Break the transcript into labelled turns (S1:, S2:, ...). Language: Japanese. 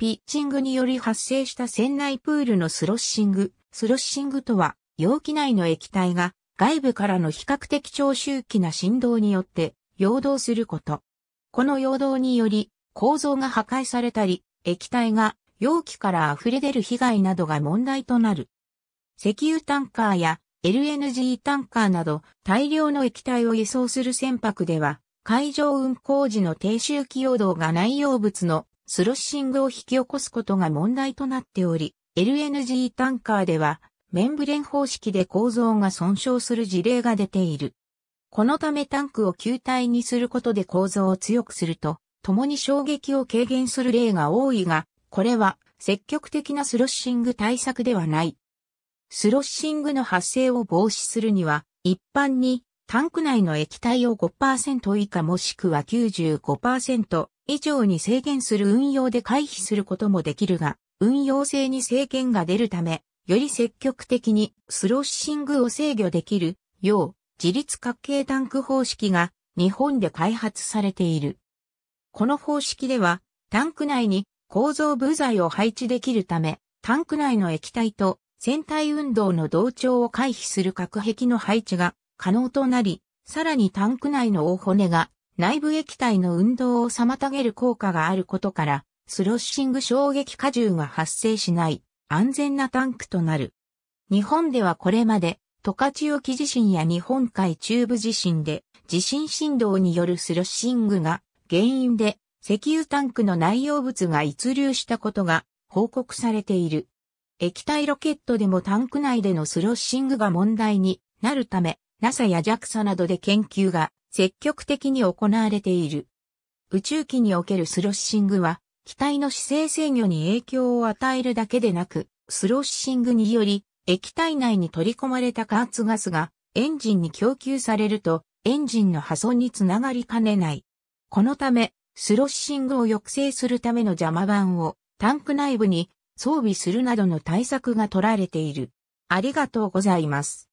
S1: ピッチングにより発生した船内プールのスロッシング。スロッシングとは、容器内の液体が外部からの比較的長周期な振動によって陽動すること。この陽動により構造が破壊されたり、液体が容器から溢れ出る被害などが問題となる。石油タンカーや LNG タンカーなど大量の液体を輸送する船舶では、海上運航時の低周期陽動が内容物のスロッシングを引き起こすことが問題となっており、LNG タンカーでは、メンブレン方式で構造が損傷する事例が出ている。このためタンクを球体にすることで構造を強くすると、共に衝撃を軽減する例が多いが、これは積極的なスロッシング対策ではない。スロッシングの発生を防止するには、一般にタンク内の液体を5%以下もしくは95%以上に制限する運用で回避することもできるが、運用性に制限が出るため、より積極的にスロッシングを制御できるよう、自立角形タンク方式が日本で開発されている。この方式では、タンク内に構造部材を配置できるため、タンク内の液体と船体運動の同調を回避する隔壁の配置が可能となり、さらにタンク内の大骨が内部液体の運動を妨げる効果があることから、スロッシング衝撃荷重が発生しない安全なタンクとなる。日本ではこれまで、十勝沖地震や日本海中部地震で地震振動によるスロッシングが原因で石油タンクの内容物が逸流したことが報告されている。液体ロケットでもタンク内でのスロッシングが問題になるため、NASA や JAXA などで研究が積極的に行われている。宇宙機におけるスロッシングは、機体の姿勢制御に影響を与えるだけでなく、スロッシングにより、液体内に取り込まれた加圧ガスがエンジンに供給されると、エンジンの破損につながりかねない。このため、スロッシングを抑制するための邪魔板をタンク内部に装備するなどの対策が取られている。ありがとうございます。